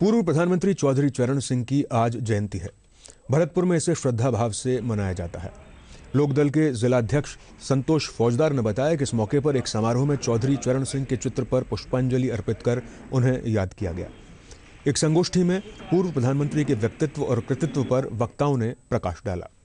पूर्व प्रधानमंत्री चौधरी चरण सिंह की आज जयंती है भरतपुर में इसे श्रद्धा भाव से मनाया जाता है लोकदल के जिलाध्यक्ष संतोष फौजदार ने बताया कि इस मौके पर एक समारोह में चौधरी चरण सिंह के चित्र पर पुष्पांजलि अर्पित कर उन्हें याद किया गया एक संगोष्ठी में पूर्व प्रधानमंत्री के व्यक्तित्व और कृतित्व पर वक्ताओं ने प्रकाश डाला